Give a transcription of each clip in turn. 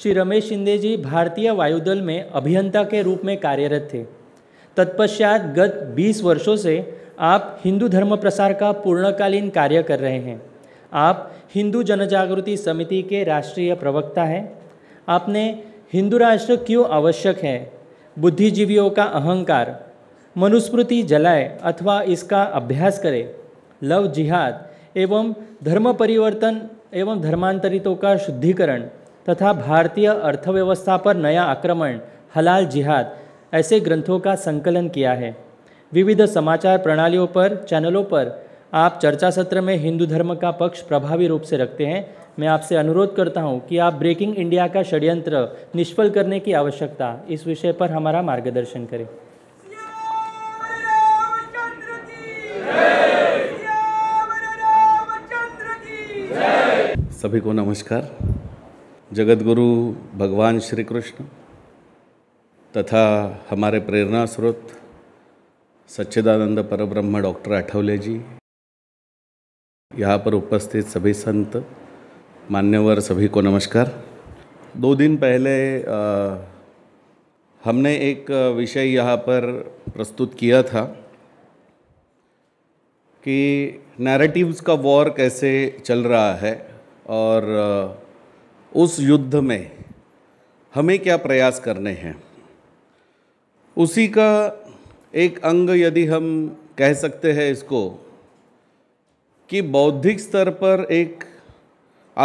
श्री रमेश शिंदे जी भारतीय वायुदल में अभियंता के रूप में कार्यरत थे तत्पश्चात गत 20 वर्षों से आप हिंदू धर्म प्रसार का पूर्णकालीन कार्य कर रहे हैं आप हिंदू जनजागृति समिति के राष्ट्रीय प्रवक्ता हैं आपने हिंदू राष्ट्र क्यों आवश्यक है बुद्धिजीवियों का अहंकार मनुस्मृति जलाए अथवा इसका अभ्यास करें लव जिहाद एवं धर्म परिवर्तन एवं धर्मांतरितों का शुद्धिकरण तथा भारतीय अर्थव्यवस्था पर नया आक्रमण हलाल जिहाद ऐसे ग्रंथों का संकलन किया है विविध समाचार प्रणालियों पर चैनलों पर आप चर्चा सत्र में हिंदू धर्म का पक्ष प्रभावी रूप से रखते हैं मैं आपसे अनुरोध करता हूं कि आप ब्रेकिंग इंडिया का षड्यंत्र निष्फल करने की आवश्यकता इस विषय पर हमारा मार्गदर्शन करें सभी को नमस्कार जगतगुरु भगवान श्री कृष्ण तथा हमारे प्रेरणा स्रोत सच्चिदानंद परब्रह्म डॉक्टर आठवले जी यहाँ पर उपस्थित सभी संत मान्यवर सभी को नमस्कार दो दिन पहले आ, हमने एक विषय यहाँ पर प्रस्तुत किया था कि नैरेटिव्स का वॉर कैसे चल रहा है और उस युद्ध में हमें क्या प्रयास करने हैं उसी का एक अंग यदि हम कह सकते हैं इसको कि बौद्धिक स्तर पर एक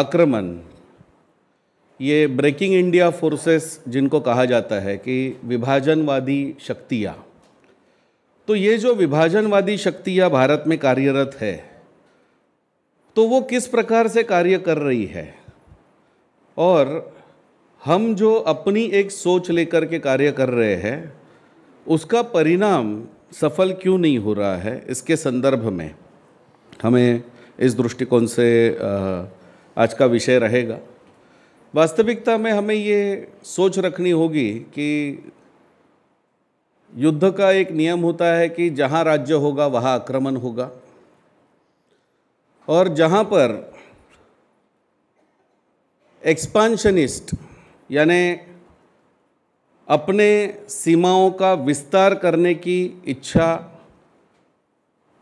आक्रमण ये ब्रेकिंग इंडिया फोर्सेस जिनको कहा जाता है कि विभाजनवादी शक्तियाँ तो ये जो विभाजनवादी शक्तियाँ भारत में कार्यरत है तो वो किस प्रकार से कार्य कर रही है और हम जो अपनी एक सोच लेकर के कार्य कर रहे हैं उसका परिणाम सफल क्यों नहीं हो रहा है इसके संदर्भ में हमें इस दृष्टिकोण से आज का विषय रहेगा वास्तविकता में हमें ये सोच रखनी होगी कि युद्ध का एक नियम होता है कि जहाँ राज्य होगा वहाँ आक्रमण होगा और जहाँ पर एक्सपांशनिस्ट यानि अपने सीमाओं का विस्तार करने की इच्छा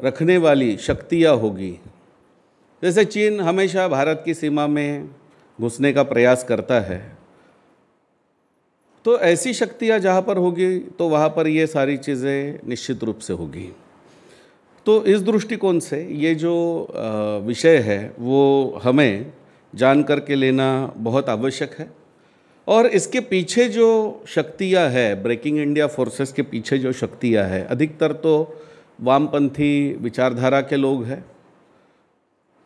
रखने वाली शक्तियाँ होगी जैसे चीन हमेशा भारत की सीमा में घुसने का प्रयास करता है तो ऐसी शक्तियाँ जहाँ पर होगी तो वहाँ पर ये सारी चीज़ें निश्चित रूप से होगी तो इस दृष्टिकोण से ये जो विषय है वो हमें जान कर के लेना बहुत आवश्यक है और इसके पीछे जो शक्तियाँ है ब्रेकिंग इंडिया फोर्सेस के पीछे जो शक्तियाँ है अधिकतर तो वामपंथी विचारधारा के लोग हैं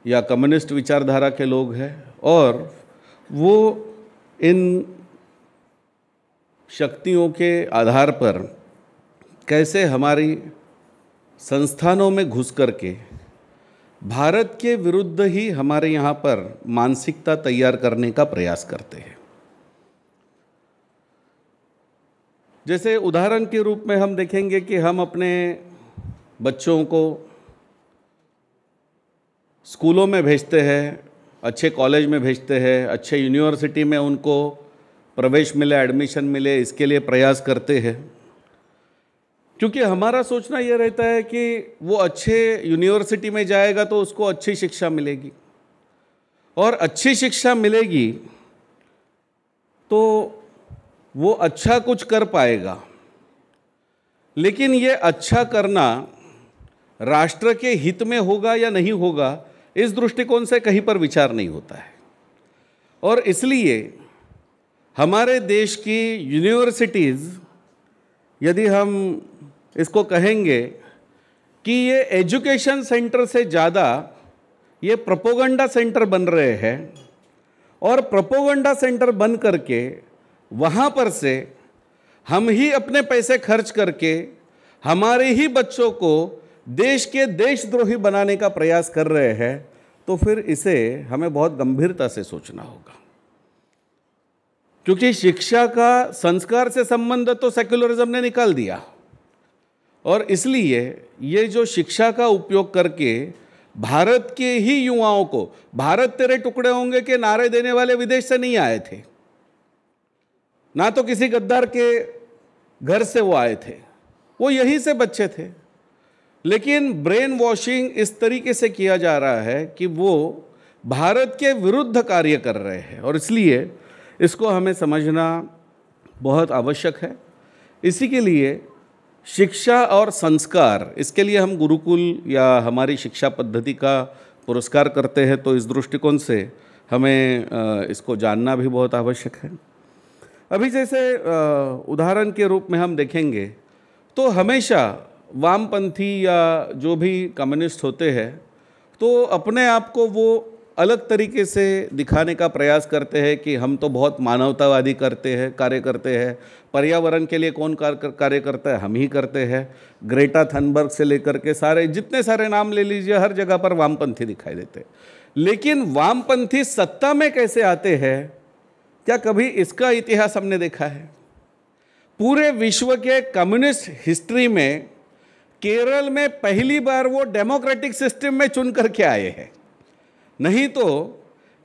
या कम्युनिस्ट विचारधारा के लोग हैं और वो इन शक्तियों के आधार पर कैसे हमारी संस्थानों में घुस कर के भारत के विरुद्ध ही हमारे यहाँ पर मानसिकता तैयार करने का प्रयास करते हैं जैसे उदाहरण के रूप में हम देखेंगे कि हम अपने बच्चों को स्कूलों में भेजते हैं अच्छे कॉलेज में भेजते हैं अच्छे यूनिवर्सिटी में उनको प्रवेश मिले एडमिशन मिले इसके लिए प्रयास करते हैं क्योंकि हमारा सोचना ये रहता है कि वो अच्छे यूनिवर्सिटी में जाएगा तो उसको अच्छी शिक्षा मिलेगी और अच्छी शिक्षा मिलेगी तो वो अच्छा कुछ कर पाएगा लेकिन ये अच्छा करना राष्ट्र के हित में होगा या नहीं होगा इस दृष्टिकोण से कहीं पर विचार नहीं होता है और इसलिए हमारे देश की यूनिवर्सिटीज़ यदि हम इसको कहेंगे कि ये एजुकेशन सेंटर से ज़्यादा ये प्रपोगंडा सेंटर बन रहे हैं और प्रपोगंडा सेंटर बन करके वहाँ पर से हम ही अपने पैसे खर्च करके हमारे ही बच्चों को देश के देशद्रोही बनाने का प्रयास कर रहे हैं तो फिर इसे हमें बहुत गंभीरता से सोचना होगा क्योंकि शिक्षा का संस्कार से संबंध तो सेक्युलरिज्म ने निकाल दिया और इसलिए ये जो शिक्षा का उपयोग करके भारत के ही युवाओं को भारत तेरे टुकड़े होंगे के नारे देने वाले विदेश से नहीं आए थे ना तो किसी गद्दार के घर से वो आए थे वो यहीं से बच्चे थे लेकिन ब्रेन वॉशिंग इस तरीके से किया जा रहा है कि वो भारत के विरुद्ध कार्य कर रहे हैं और इसलिए इसको हमें समझना बहुत आवश्यक है इसी के लिए शिक्षा और संस्कार इसके लिए हम गुरुकुल या हमारी शिक्षा पद्धति का पुरस्कार करते हैं तो इस दृष्टिकोण से हमें इसको जानना भी बहुत आवश्यक है अभी जैसे उदाहरण के रूप में हम देखेंगे तो हमेशा वामपंथी या जो भी कम्युनिस्ट होते हैं तो अपने आप को वो अलग तरीके से दिखाने का प्रयास करते हैं कि हम तो बहुत मानवतावादी करते हैं कार्य करते हैं पर्यावरण के लिए कौन कार्य करता है हम ही करते हैं ग्रेटा थनबर्ग से लेकर के सारे जितने सारे नाम ले लीजिए हर जगह पर वामपंथी दिखाई देते हैं लेकिन वामपंथी सत्ता में कैसे आते हैं क्या कभी इसका इतिहास हमने देखा है पूरे विश्व के कम्युनिस्ट हिस्ट्री में केरल में पहली बार वो डेमोक्रेटिक सिस्टम में चुन करके आए हैं नहीं तो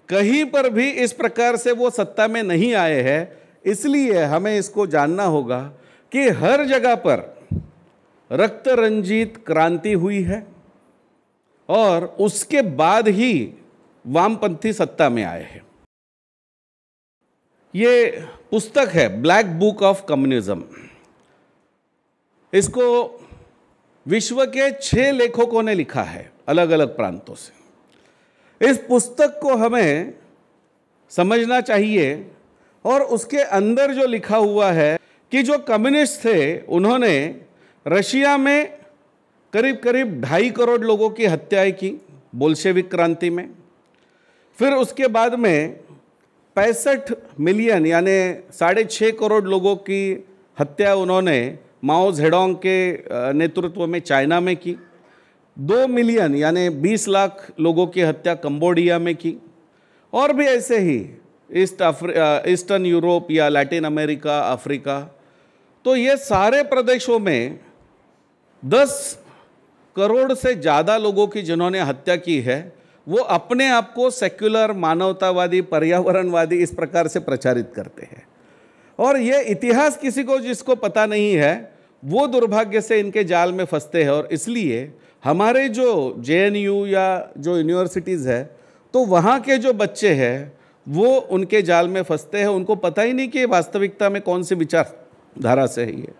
कहीं पर भी इस प्रकार से वो सत्ता में नहीं आए हैं इसलिए हमें इसको जानना होगा कि हर जगह पर रक्त रंजित क्रांति हुई है और उसके बाद ही वामपंथी सत्ता में आए हैं ये पुस्तक है ब्लैक बुक ऑफ कम्युनिज्म इसको विश्व के छः लेखकों ने लिखा है अलग अलग प्रांतों से इस पुस्तक को हमें समझना चाहिए और उसके अंदर जो लिखा हुआ है कि जो कम्युनिस्ट थे उन्होंने रशिया में करीब करीब ढाई करोड़ लोगों की हत्याएं की बोल्शेविक क्रांति में फिर उसके बाद में पैंसठ मिलियन यानी साढ़े छः करोड़ लोगों की हत्या उन्होंने माओ जेडोंग के नेतृत्व में चाइना में की दो मिलियन यानी बीस लाख लोगों की हत्या कंबोडिया में की और भी ऐसे ही ईस्ट ईस्टर्न यूरोप या लैटिन अमेरिका अफ्रीका तो ये सारे प्रदेशों में दस करोड़ से ज़्यादा लोगों की जिन्होंने हत्या की है वो अपने आप को सेक्युलर मानवतावादी पर्यावरणवादी इस प्रकार से प्रचारित करते हैं और ये इतिहास किसी को जिसको पता नहीं है वो दुर्भाग्य से इनके जाल में फंसते हैं और इसलिए हमारे जो जे या जो यूनिवर्सिटीज़ है तो वहाँ के जो बच्चे हैं वो उनके जाल में फंसते हैं उनको पता ही नहीं कि वास्तविकता में कौन सी विचारधारा से है ये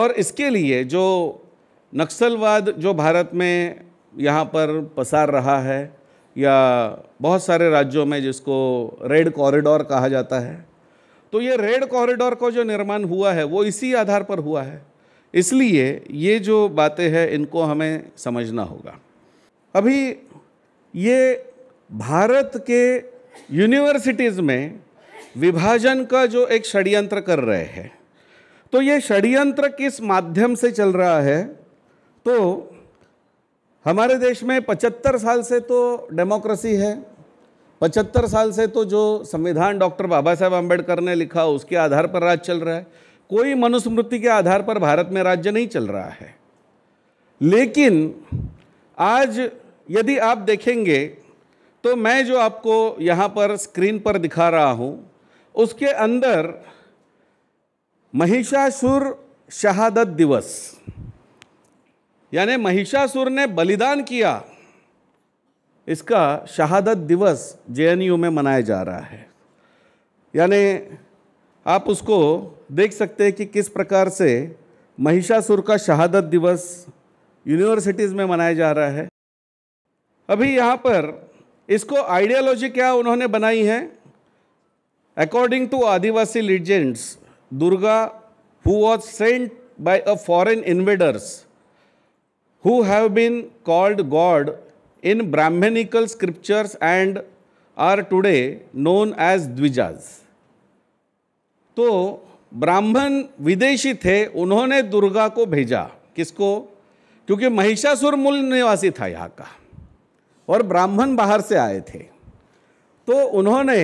और इसके लिए जो नक्सलवाद जो भारत में यहाँ पर पसार रहा है या बहुत सारे राज्यों में जिसको रेड कॉरिडोर कहा जाता है तो ये रेड कॉरिडोर का जो निर्माण हुआ है वो इसी आधार पर हुआ है इसलिए ये जो बातें हैं इनको हमें समझना होगा अभी ये भारत के यूनिवर्सिटीज़ में विभाजन का जो एक षड्यंत्र कर रहे हैं तो ये षड्यंत्र किस माध्यम से चल रहा है तो हमारे देश में 75 साल से तो डेमोक्रेसी है 75 साल से तो जो संविधान डॉक्टर बाबा साहेब आम्बेडकर ने लिखा उसके आधार पर राज चल रहा है कोई मनुस्मृति के आधार पर भारत में राज्य नहीं चल रहा है लेकिन आज यदि आप देखेंगे तो मैं जो आपको यहाँ पर स्क्रीन पर दिखा रहा हूँ उसके अंदर महिषासुर शहादत दिवस यानी महिषासुर ने बलिदान किया इसका शहादत दिवस जेएनयू में मनाया जा रहा है यानी आप उसको देख सकते हैं कि किस प्रकार से महिषासुर का शहादत दिवस यूनिवर्सिटीज़ में मनाया जा रहा है अभी यहाँ पर इसको आइडियोलॉजी क्या उन्होंने बनाई है according to Adivasi legends Durga who was sent by a foreign invaders who have been called god in Brahmanical scriptures and are today known as dwijas तो ब्राह्मण विदेशी थे उन्होंने दुर्गा को भेजा किसको क्योंकि महिषासुर मूल निवासी था यहाँ का और ब्राह्मण बाहर से आए थे तो उन्होंने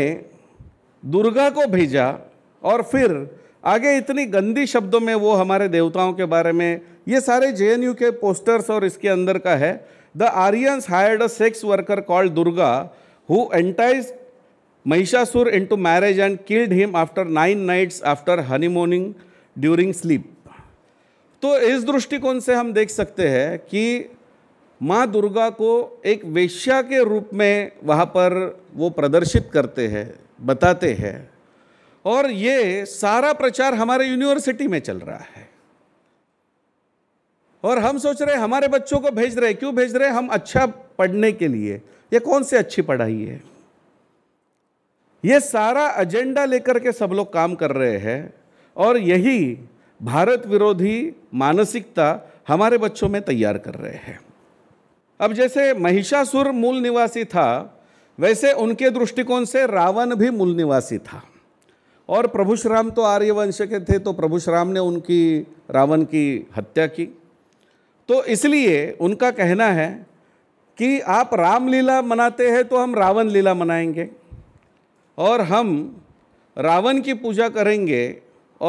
दुर्गा को भेजा और फिर आगे इतनी गंदी शब्दों में वो हमारे देवताओं के बारे में ये सारे जे के पोस्टर्स और इसके अंदर का है the Aryans hired a sex worker called Durga who entices to into and killed him after nine nights after honeymooning during sleep तो इस दृष्टिकोण से हम देख सकते हैं कि माँ दुर्गा को एक वेश्या के रूप में वहाँ पर वो प्रदर्शित करते हैं बताते हैं और ये सारा प्रचार हमारे यूनिवर्सिटी में चल रहा है और हम सोच रहे हमारे बच्चों को भेज रहे क्यों भेज रहे हम अच्छा पढ़ने के लिए ये कौन सी अच्छी पढ़ाई है ये सारा एजेंडा लेकर के सब लोग काम कर रहे हैं और यही भारत विरोधी मानसिकता हमारे बच्चों में तैयार कर रहे हैं अब जैसे महिषासुर मूल निवासी था वैसे उनके दृष्टिकोण से रावण भी मूल निवासी था और प्रभु श्राम तो आर्यवंश के थे तो प्रभु श्राम ने उनकी रावण की हत्या की तो इसलिए उनका कहना है कि आप रामलीला मनाते हैं तो हम रावण लीला मनाएंगे और हम रावण की पूजा करेंगे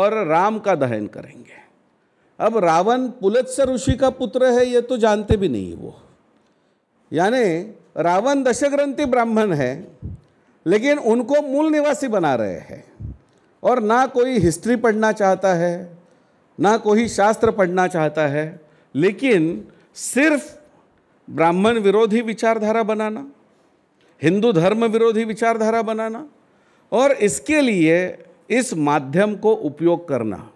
और राम का दहन करेंगे अब रावण पुलत्स ऋषि का पुत्र है ये तो जानते भी नहीं वो यानी रावण दशग्रंथी ब्राह्मण है लेकिन उनको मूल निवासी बना रहे हैं और ना कोई हिस्ट्री पढ़ना चाहता है ना कोई शास्त्र पढ़ना चाहता है लेकिन सिर्फ ब्राह्मण विरोधी विचारधारा बनाना हिंदू धर्म विरोधी विचारधारा बनाना और इसके लिए इस माध्यम को उपयोग करना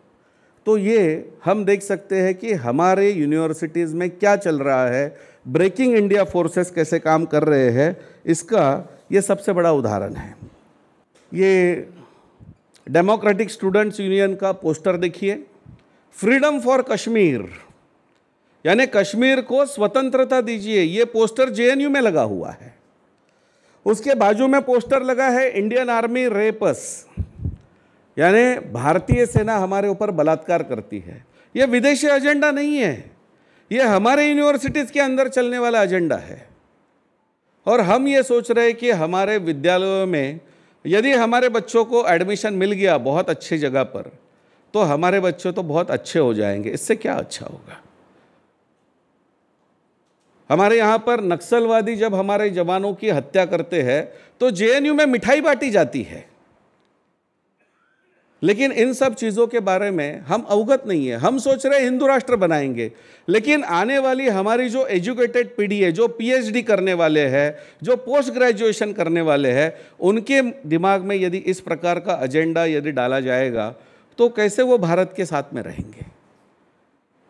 तो ये हम देख सकते हैं कि हमारे यूनिवर्सिटीज़ में क्या चल रहा है ब्रेकिंग इंडिया फोर्सेस कैसे काम कर रहे हैं इसका ये सबसे बड़ा उदाहरण है ये डेमोक्रेटिक स्टूडेंट्स यूनियन का पोस्टर देखिए फ्रीडम फॉर कश्मीर यानी कश्मीर को स्वतंत्रता दीजिए ये पोस्टर जेएनयू में लगा हुआ है उसके बाजू में पोस्टर लगा है इंडियन आर्मी रेपस यानी भारतीय सेना हमारे ऊपर बलात्कार करती है ये विदेशी एजेंडा नहीं है ये हमारे यूनिवर्सिटीज़ के अंदर चलने वाला एजेंडा है और हम ये सोच रहे हैं कि हमारे विद्यालयों में यदि हमारे बच्चों को एडमिशन मिल गया बहुत अच्छी जगह पर तो हमारे बच्चे तो बहुत अच्छे हो जाएंगे इससे क्या अच्छा होगा हमारे यहाँ पर नक्सलवादी जब हमारे जवानों की हत्या करते हैं तो जेएनयू में मिठाई बांटी जाती है लेकिन इन सब चीज़ों के बारे में हम अवगत नहीं है हम सोच रहे हिंदू राष्ट्र बनाएंगे लेकिन आने वाली हमारी जो एजुकेटेड पीढ़ी है जो पीएचडी करने वाले हैं जो पोस्ट ग्रेजुएशन करने वाले हैं उनके दिमाग में यदि इस प्रकार का एजेंडा यदि डाला जाएगा तो कैसे वो भारत के साथ में रहेंगे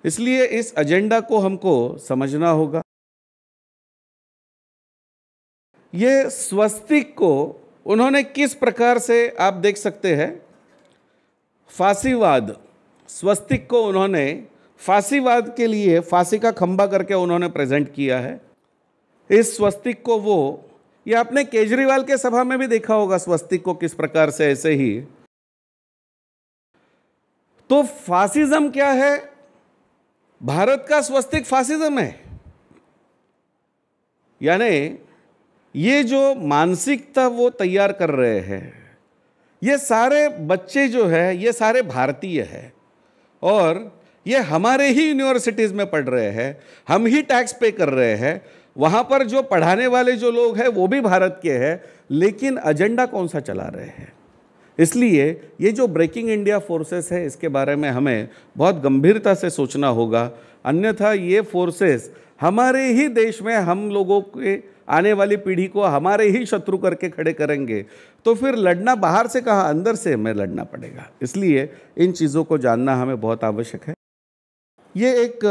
इसलिए इस एजेंडा को हमको समझना होगा ये स्वस्तिक को उन्होंने किस प्रकार से आप देख सकते हैं फांसीवाद स्वस्तिक को उन्होंने फांसीवाद के लिए फांसी का खंभा करके उन्होंने प्रेजेंट किया है इस स्वस्तिक को वो ये आपने केजरीवाल के सभा में भी देखा होगा स्वस्तिक को किस प्रकार से ऐसे ही तो फासिज्म क्या है भारत का स्वस्तिक फासिज्म है यानी ये जो मानसिकता वो तैयार कर रहे हैं ये सारे बच्चे जो है ये सारे भारतीय है और ये हमारे ही यूनिवर्सिटीज़ में पढ़ रहे हैं हम ही टैक्स पे कर रहे हैं वहाँ पर जो पढ़ाने वाले जो लोग हैं वो भी भारत के हैं लेकिन एजेंडा कौन सा चला रहे हैं इसलिए ये जो ब्रेकिंग इंडिया फोर्सेस है इसके बारे में हमें बहुत गंभीरता से सोचना होगा अन्यथा ये फोर्सेस हमारे ही देश में हम लोगों के आने वाली पीढ़ी को हमारे ही शत्रु करके खड़े करेंगे तो फिर लड़ना बाहर से कहाँ अंदर से हमें लड़ना पड़ेगा इसलिए इन चीज़ों को जानना हमें बहुत आवश्यक है ये एक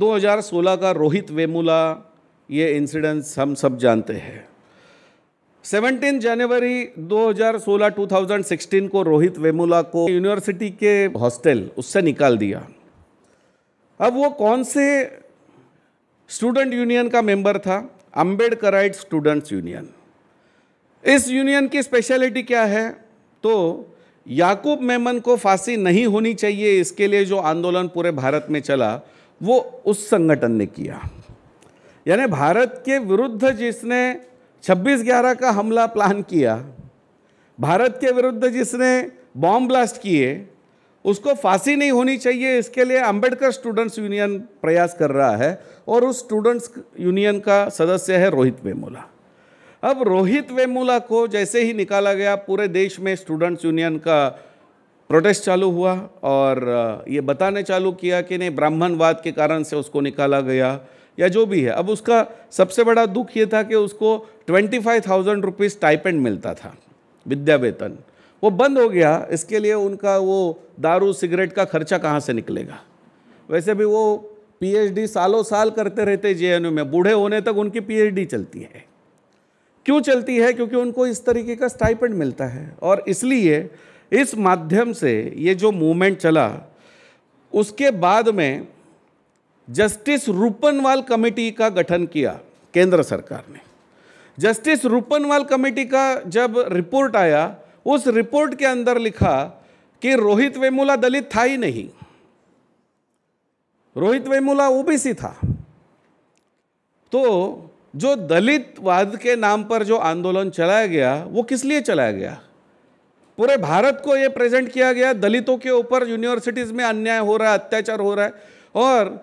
2016 का रोहित वेमुला ये इंसिडेंस हम सब जानते हैं 17 जनवरी 2016 2016 को रोहित वेमुला को यूनिवर्सिटी के हॉस्टल उससे निकाल दिया अब वो कौन से स्टूडेंट यूनियन का मेंबर था अम्बेडकराइट स्टूडेंट्स यूनियन इस यूनियन की स्पेशलिटी क्या है तो याकूब मेमन को फांसी नहीं होनी चाहिए इसके लिए जो आंदोलन पूरे भारत में चला वो उस संगठन ने किया यानी भारत के विरुद्ध जिसने छब्बीस ग्यारह का हमला प्लान किया भारत के विरुद्ध जिसने बॉम्ब ब्लास्ट किए उसको फांसी नहीं होनी चाहिए इसके लिए अंबेडकर स्टूडेंट्स यूनियन प्रयास कर रहा है और उस स्टूडेंट्स यूनियन का सदस्य है रोहित वेमूला अब रोहित वेमूला को जैसे ही निकाला गया पूरे देश में स्टूडेंट्स यूनियन का प्रोटेस्ट चालू हुआ और ये बताने चालू किया कि नहीं ब्राह्मणवाद के कारण से उसको निकाला गया या जो भी है अब उसका सबसे बड़ा दुख ये था कि उसको twenty five thousand rupees stipend मिलता था विद्या वेतन वो बंद हो गया इसके लिए उनका वो दारू सिगरेट का खर्चा कहाँ से निकलेगा वैसे भी वो पीएचडी सालों साल करते रहते जे में बूढ़े होने तक उनकी पीएचडी चलती है क्यों चलती है क्योंकि उनको इस तरीके का स्टाइपेंड मिलता है और इसलिए इस माध्यम से ये जो मूवमेंट चला उसके बाद में जस्टिस रूपनवाल कमेटी का गठन किया केंद्र सरकार ने जस्टिस रूपनवाल कमेटी का जब रिपोर्ट आया उस रिपोर्ट के अंदर लिखा कि रोहित वेमुला दलित था ही नहीं रोहित वेमुला ओबीसी था तो जो दलितवाद के नाम पर जो आंदोलन चलाया गया वो किस लिए चलाया गया पूरे भारत को ये प्रेजेंट किया गया दलितों के ऊपर यूनिवर्सिटीज़ में अन्याय हो रहा है अत्याचार हो रहा है और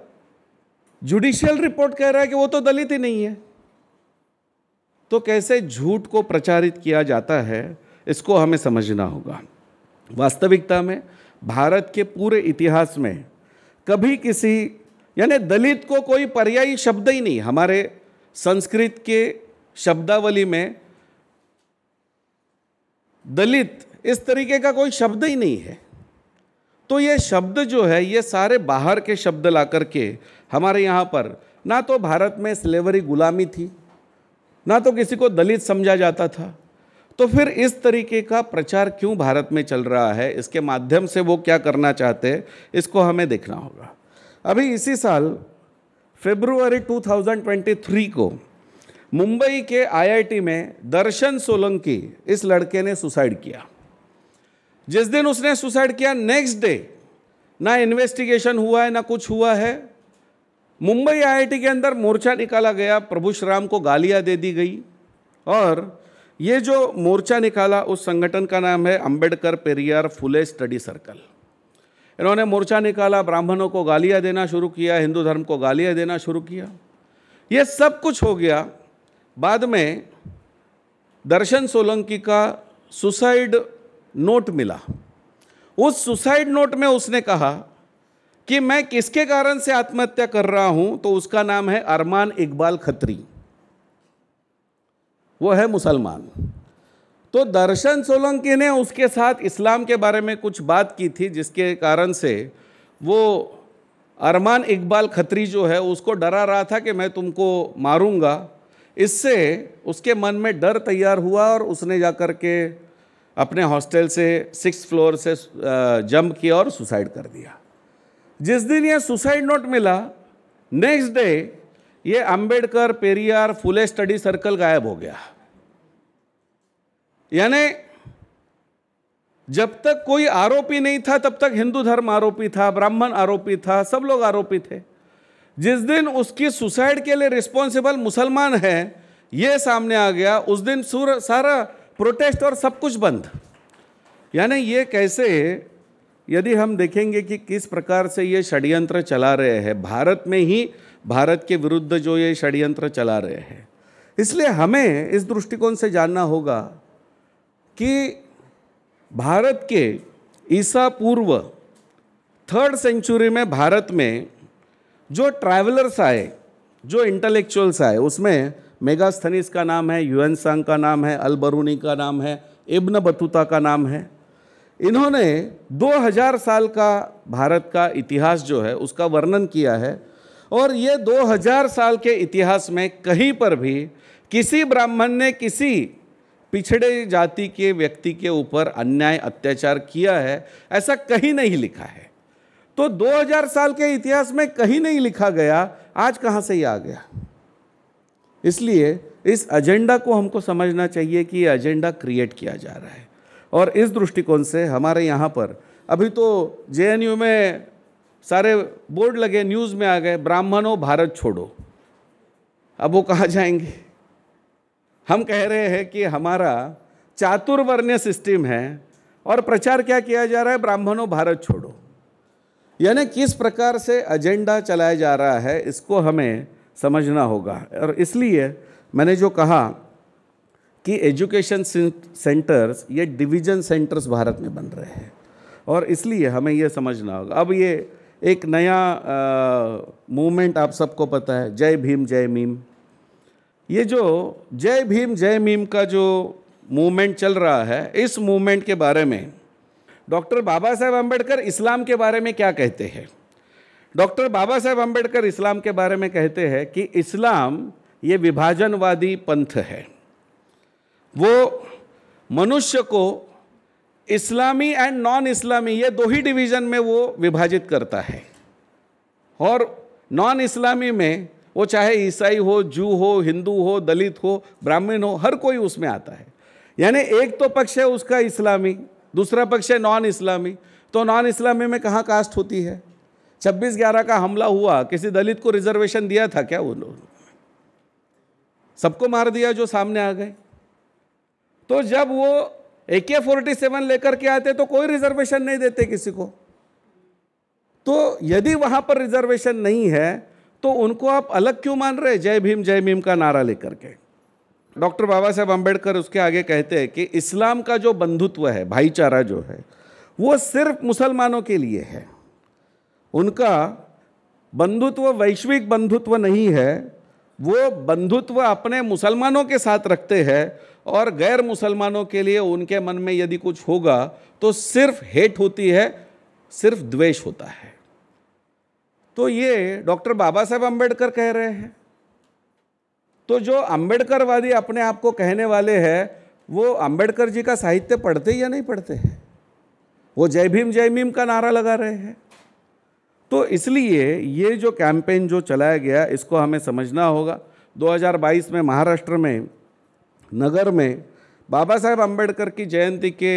जुडिशियल रिपोर्ट कह रहा है कि वो तो दलित ही नहीं है तो कैसे झूठ को प्रचारित किया जाता है इसको हमें समझना होगा वास्तविकता में भारत के पूरे इतिहास में कभी किसी यानी दलित को कोई पर्यायी शब्द ही नहीं हमारे संस्कृत के शब्दावली में दलित इस तरीके का कोई शब्द ही नहीं है तो ये शब्द जो है ये सारे बाहर के शब्द ला करके हमारे यहाँ पर ना तो भारत में स्लेवरी गुलामी थी ना तो किसी को दलित समझा जाता था तो फिर इस तरीके का प्रचार क्यों भारत में चल रहा है इसके माध्यम से वो क्या करना चाहते हैं इसको हमें देखना होगा अभी इसी साल फेब्रुवरी 2023 को मुंबई के आईआईटी में दर्शन सोलंकी इस लड़के ने सुसाइड किया जिस दिन उसने सुसाइड किया नेक्स्ट डे ना इन्वेस्टिगेशन हुआ है ना कुछ हुआ है मुंबई आईआईटी के अंदर मोर्चा निकाला गया प्रभु श्राम को गालियां दे दी गई और ये जो मोर्चा निकाला उस संगठन का नाम है अंबेडकर पेरियार फुले स्टडी सर्कल इन्होंने मोर्चा निकाला ब्राह्मणों को गालियाँ देना शुरू किया हिंदू धर्म को गालियाँ देना शुरू किया ये सब कुछ हो गया बाद में दर्शन सोलंकी का सुसाइड नोट मिला उस सुसाइड नोट में उसने कहा कि मैं किसके कारण से आत्महत्या कर रहा हूं तो उसका नाम है अरमान इकबाल खत्री वो है मुसलमान तो दर्शन सोलंकी ने उसके साथ इस्लाम के बारे में कुछ बात की थी जिसके कारण से वो अरमान इकबाल खत्री जो है उसको डरा रहा था कि मैं तुमको मारूंगा इससे उसके मन में डर तैयार हुआ और उसने जा कर के अपने हॉस्टल से सिक्स फ्लोर से जंप किया और सुसाइड कर दिया जिस दिन ये सुसाइड नोट मिला नेक्स्ट डे ये अंबेडकर पेरियार फुले स्टडी सर्कल गायब हो गया यानी जब तक कोई आरोपी नहीं था तब तक हिंदू धर्म आरोपी था ब्राह्मण आरोपी था सब लोग आरोपी थे जिस दिन उसकी सुसाइड के लिए रिस्पॉन्सिबल मुसलमान है ये सामने आ गया उस दिन सूर सारा प्रोटेस्ट और सब कुछ बंद यानी ये कैसे यदि हम देखेंगे कि किस प्रकार से ये षड्यंत्र चला रहे हैं भारत में ही भारत के विरुद्ध जो ये षड्यंत्र चला रहे हैं इसलिए हमें इस दृष्टिकोण से जानना होगा कि भारत के ईसा पूर्व थर्ड सेंचुरी में भारत में जो ट्रैवलर्स आए जो इंटेलेक्चुअल्स आए उसमें मेगास्थनीस का नाम है यूएन सांग का नाम है अलबरूनी का नाम है इब्न बतूता का नाम है इन्होंने 2000 साल का भारत का इतिहास जो है उसका वर्णन किया है और ये 2000 साल के इतिहास में कहीं पर भी किसी ब्राह्मण ने किसी पिछड़े जाति के व्यक्ति के ऊपर अन्याय अत्याचार किया है ऐसा कहीं नहीं लिखा है तो 2000 साल के इतिहास में कहीं नहीं लिखा गया आज कहां से ये आ गया इसलिए इस एजेंडा को हमको समझना चाहिए कि ये एजेंडा क्रिएट किया जा रहा है और इस दृष्टिकोण से हमारे यहाँ पर अभी तो जे में सारे बोर्ड लगे न्यूज़ में आ गए ब्राह्मणों भारत छोड़ो अब वो कहाँ जाएंगे हम कह रहे हैं कि हमारा चातुर्वर्ण्य सिस्टम है और प्रचार क्या किया जा रहा है ब्राह्मणों भारत छोड़ो यानी किस प्रकार से एजेंडा चलाया जा रहा है इसको हमें समझना होगा और इसलिए मैंने जो कहा कि एजुकेशन सेंटर्स ये डिवीजन सेंटर्स भारत में बन रहे हैं और इसलिए हमें ये समझना होगा अब ये एक नया मूवमेंट आप सबको पता है जय भीम जय मीम ये जो जय भीम जय मीम का जो मूवमेंट चल रहा है इस मूवमेंट के बारे में डॉक्टर बाबा साहेब अम्बेडकर इस्लाम के बारे में क्या कहते हैं डॉक्टर बाबा साहेब अम्बेडकर इस्लाम के बारे में कहते हैं कि इस्लाम ये विभाजनवादी पंथ है वो मनुष्य को इस्लामी एंड नॉन इस्लामी ये दो ही डिवीज़न में वो विभाजित करता है और नॉन इस्लामी में वो चाहे ईसाई हो जू हो हिंदू हो दलित हो ब्राह्मण हो हर कोई उसमें आता है यानी एक तो पक्ष है उसका इस्लामी दूसरा पक्ष है नॉन इस्लामी तो नॉन इस्लामी में कहाँ कास्ट होती है छब्बीस ग्यारह का हमला हुआ किसी दलित को रिजर्वेशन दिया था क्या वो लोग सबको मार दिया जो सामने आ गए तो जब वो ए के फोर्टी सेवन लेकर के आते तो कोई रिजर्वेशन नहीं देते किसी को तो यदि वहां पर रिजर्वेशन नहीं है तो उनको आप अलग क्यों मान रहे जय भीम जय भीम का नारा लेकर के डॉक्टर बाबा साहेब अम्बेडकर उसके आगे कहते हैं कि इस्लाम का जो बंधुत्व है भाईचारा जो है वो सिर्फ मुसलमानों के लिए है उनका बंधुत्व वैश्विक बंधुत्व नहीं है वो बंधुत्व अपने मुसलमानों के साथ रखते हैं और गैर मुसलमानों के लिए उनके मन में यदि कुछ होगा तो सिर्फ हेट होती है सिर्फ द्वेष होता है तो ये डॉक्टर बाबा साहेब अम्बेडकर कह रहे हैं तो जो अम्बेडकरवादी अपने आप को कहने वाले हैं वो अम्बेडकर जी का साहित्य पढ़ते या नहीं पढ़ते हैं वो जय भीम जय भीम का नारा लगा रहे हैं तो इसलिए ये जो कैंपेन जो चलाया गया इसको हमें समझना होगा 2022 में महाराष्ट्र में नगर में बाबा साहेब अम्बेडकर की जयंती के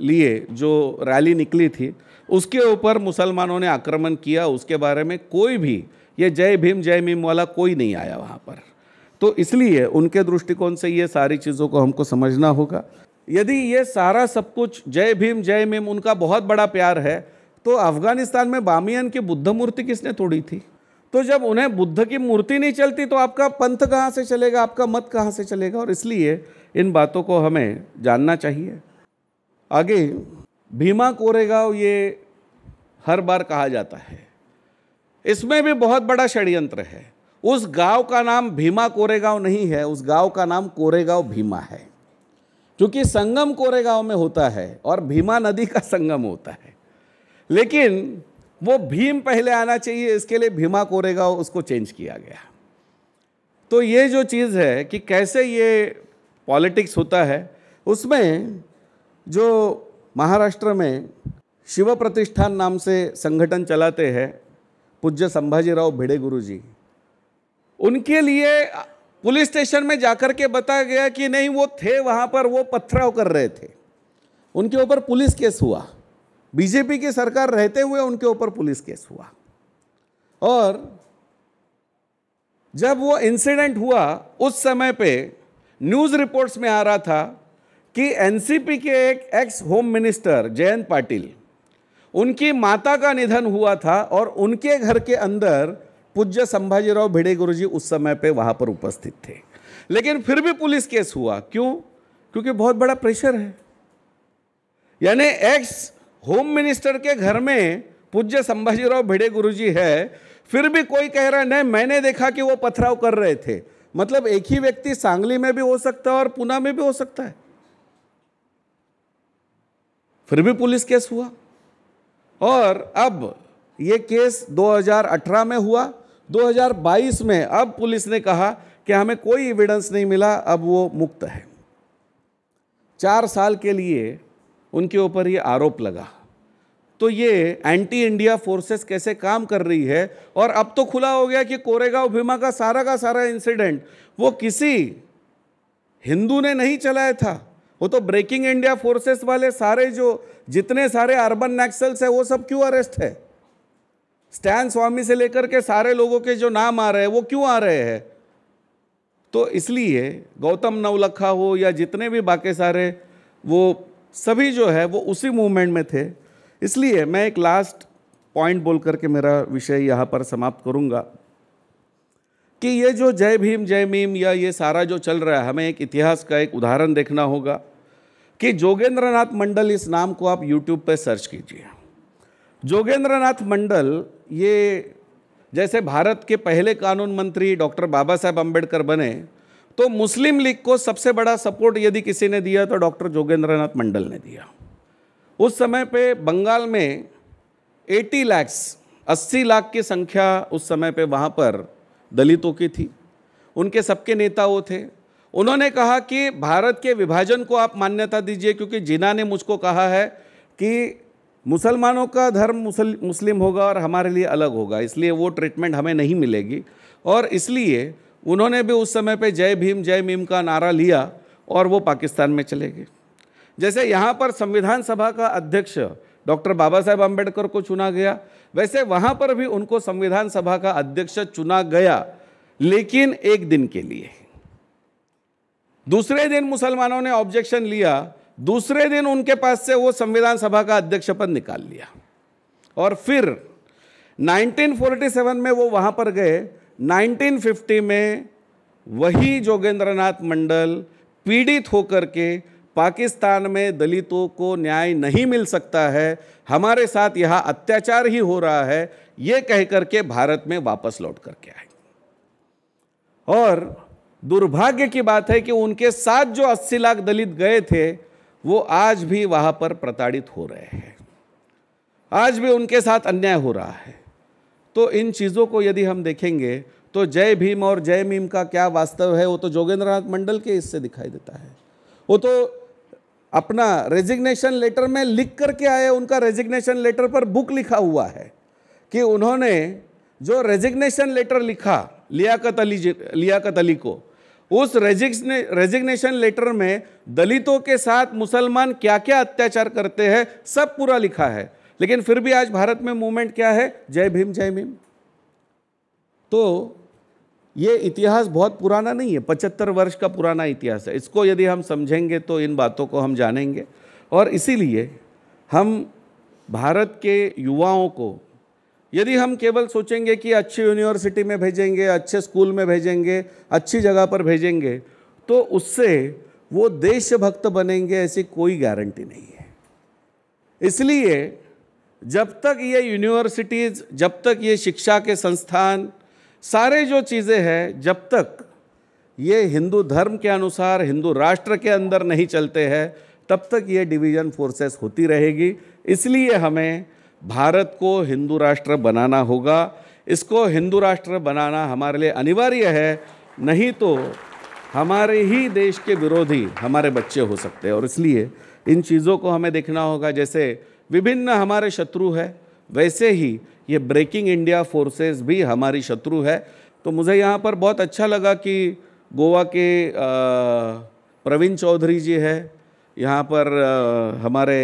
लिए जो रैली निकली थी उसके ऊपर मुसलमानों ने आक्रमण किया उसके बारे में कोई भी ये जय भीम जय भीम वाला कोई नहीं आया वहाँ पर तो इसलिए उनके दृष्टिकोण से ये सारी चीज़ों को हमको समझना होगा यदि ये सारा सब कुछ जय भीम जय भीम उनका बहुत बड़ा प्यार है तो अफगानिस्तान में बामियन की बुद्ध मूर्ति किसने तोड़ी थी तो जब उन्हें बुद्ध की मूर्ति नहीं चलती तो आपका पंथ कहाँ से चलेगा आपका मत कहाँ से चलेगा और इसलिए इन बातों को हमें जानना चाहिए आगे भीमा कोरेगांव ये हर बार कहा जाता है इसमें भी बहुत बड़ा षड्यंत्र है उस गांव का नाम भीमा कोरेगांव नहीं है उस गांव का नाम कोरेगांव भीमा है क्योंकि संगम कोरेगांव में होता है और भीमा नदी का संगम होता है लेकिन वो भीम पहले आना चाहिए इसके लिए भीमा कोरेगांव उसको चेंज किया गया तो ये जो चीज़ है कि कैसे ये पॉलिटिक्स होता है उसमें जो महाराष्ट्र में शिव प्रतिष्ठान नाम से संगठन चलाते हैं पूज्य संभाजीराव भिड़े गुरु जी उनके लिए पुलिस स्टेशन में जाकर के बताया गया कि नहीं वो थे वहाँ पर वो पथराव कर रहे थे उनके ऊपर पुलिस केस हुआ बीजेपी की सरकार रहते हुए उनके ऊपर पुलिस केस हुआ और जब वो इंसिडेंट हुआ उस समय पे न्यूज़ रिपोर्ट्स में आ रहा था कि एनसीपी के एक ex home minister Jayant Patil उनकी माता का निधन हुआ था और उनके घर के अंदर पूज्य संभाजीराव भिड़े गुरुजी उस समय पे वहाँ पर उपस्थित थे लेकिन फिर भी पुलिस केस हुआ क्यों क्योंकि बहुत बड़ा प्रेशर है यानी एक्स होम मिनिस्टर के घर में पूज्य संभाजीराव भिड़े गुरुजी है फिर भी कोई कह रहा नहीं मैंने देखा कि वो पथराव कर रहे थे मतलब एक ही व्यक्ति सांगली में भी हो सकता है और पुणे में भी हो सकता है फिर भी पुलिस केस हुआ और अब ये केस 2018 में हुआ 2022 में अब पुलिस ने कहा कि हमें कोई एविडेंस नहीं मिला अब वो मुक्त है चार साल के लिए उनके ऊपर ये आरोप लगा तो ये एंटी इंडिया फोर्सेस कैसे काम कर रही है और अब तो खुला हो गया कि कोरेगांव भीमा का सारा का सारा इंसिडेंट वो किसी हिंदू ने नहीं चलाया था वो तो ब्रेकिंग इंडिया फोर्सेस वाले सारे जो जितने सारे अर्बन नक्सल्स है वो सब क्यों अरेस्ट है स्टैन स्वामी से लेकर के सारे लोगों के जो नाम आ रहे हैं वो क्यों आ रहे हैं तो इसलिए गौतम नवलखा हो या जितने भी बाकी सारे वो सभी जो है वो उसी मूवमेंट में थे इसलिए मैं एक लास्ट पॉइंट बोल करके मेरा विषय यहाँ पर समाप्त करूँगा कि ये जो जय भीम जय मीम या ये सारा जो चल रहा है हमें एक इतिहास का एक उदाहरण देखना होगा कि जोगेंद्रनाथ मंडल इस नाम को आप यूट्यूब पर सर्च कीजिए जोगेंद्रनाथ मंडल ये जैसे भारत के पहले कानून मंत्री डॉक्टर बाबा साहेब अम्बेडकर बने तो मुस्लिम लीग को सबसे बड़ा सपोर्ट यदि किसी ने दिया तो डॉक्टर जोगेंद्रनाथ मंडल ने दिया उस समय पे बंगाल में 80 लाख 80 लाख की संख्या उस समय पे वहाँ पर दलितों की थी उनके सबके नेता वो थे उन्होंने कहा कि भारत के विभाजन को आप मान्यता दीजिए क्योंकि जिना ने मुझको कहा है कि मुसलमानों का धर्म मुसल मुस्लिम होगा और हमारे लिए अलग होगा इसलिए वो ट्रीटमेंट हमें नहीं मिलेगी और इसलिए उन्होंने भी उस समय पे जय भीम जय मीम का नारा लिया और वो पाकिस्तान में चले गए जैसे यहाँ पर संविधान सभा का अध्यक्ष डॉक्टर बाबा साहेब अम्बेडकर को चुना गया वैसे वहां पर भी उनको संविधान सभा का अध्यक्ष चुना गया लेकिन एक दिन के लिए दूसरे दिन मुसलमानों ने ऑब्जेक्शन लिया दूसरे दिन उनके पास से वो संविधान सभा का अध्यक्ष पद निकाल लिया और फिर 1947 में वो वहां पर गए 1950 में वही जोगेंद्रनाथ मंडल पीड़ित होकर के पाकिस्तान में दलितों को न्याय नहीं मिल सकता है हमारे साथ यहाँ अत्याचार ही हो रहा है ये कह करके भारत में वापस लौट करके आए और दुर्भाग्य की बात है कि उनके साथ जो 80 लाख दलित गए थे वो आज भी वहाँ पर प्रताड़ित हो रहे हैं आज भी उनके साथ अन्याय हो रहा है तो इन चीज़ों को यदि हम देखेंगे तो जय भीम और जय भीम का क्या वास्तव है वो तो जोगेंद्रनाथ मंडल के इससे दिखाई देता है वो तो अपना रेजिग्नेशन लेटर में लिख करके आए उनका रेजिग्नेशन लेटर पर बुक लिखा हुआ है कि उन्होंने जो रेजिग्नेशन लेटर लिखा लियाकत अली लियाकत अली को उस रेजिग्ने रेजिग्नेशन लेटर में दलितों के साथ मुसलमान क्या क्या अत्याचार करते हैं सब पूरा लिखा है लेकिन फिर भी आज भारत में मूवमेंट क्या है जय भीम जय भीम तो ये इतिहास बहुत पुराना नहीं है पचहत्तर वर्ष का पुराना इतिहास है इसको यदि हम समझेंगे तो इन बातों को हम जानेंगे और इसीलिए हम भारत के युवाओं को यदि हम केवल सोचेंगे कि अच्छी यूनिवर्सिटी में भेजेंगे अच्छे स्कूल में भेजेंगे अच्छी जगह पर भेजेंगे तो उससे वो देशभक्त बनेंगे ऐसी कोई गारंटी नहीं है इसलिए जब तक ये यूनिवर्सिटीज़ जब तक ये शिक्षा के संस्थान सारे जो चीज़ें हैं जब तक ये हिंदू धर्म के अनुसार हिंदू राष्ट्र के अंदर नहीं चलते हैं तब तक ये डिवीज़न फोर्सेस होती रहेगी इसलिए हमें भारत को हिंदू राष्ट्र बनाना होगा इसको हिंदू राष्ट्र बनाना हमारे लिए अनिवार्य है नहीं तो हमारे ही देश के विरोधी हमारे बच्चे हो सकते हैं और इसलिए इन चीज़ों को हमें देखना होगा जैसे विभिन्न हमारे शत्रु है वैसे ही ये ब्रेकिंग इंडिया फोर्सेस भी हमारी शत्रु है तो मुझे यहाँ पर बहुत अच्छा लगा कि गोवा के प्रवीण चौधरी जी है यहाँ पर हमारे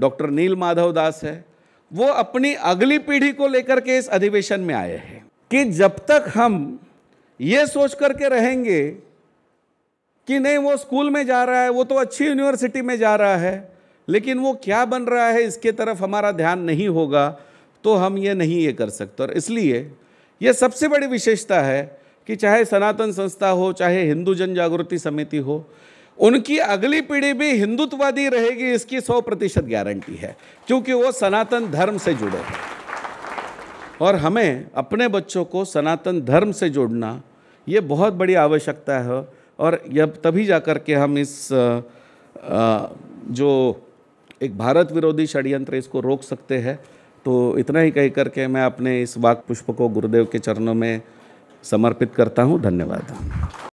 डॉक्टर नील माधव दास है वो अपनी अगली पीढ़ी को लेकर के इस अधिवेशन में आए हैं कि जब तक हम ये सोच करके रहेंगे कि नहीं वो स्कूल में जा रहा है वो तो अच्छी यूनिवर्सिटी में जा रहा है लेकिन वो क्या बन रहा है इसके तरफ हमारा ध्यान नहीं होगा तो हम ये नहीं ये कर सकते और इसलिए ये सबसे बड़ी विशेषता है कि चाहे सनातन संस्था हो चाहे हिंदू जन जागृति समिति हो उनकी अगली पीढ़ी भी हिंदुत्ववादी रहेगी इसकी सौ प्रतिशत गारंटी है क्योंकि वो सनातन धर्म से जुड़े हैं और हमें अपने बच्चों को सनातन धर्म से जोड़ना ये बहुत बड़ी आवश्यकता है और जब तभी जा कर के हम इस आ, जो एक भारत विरोधी षड्यंत्र इसको रोक सकते हैं तो इतना ही कह करके मैं अपने इस वाक पुष्प को गुरुदेव के चरणों में समर्पित करता हूँ धन्यवाद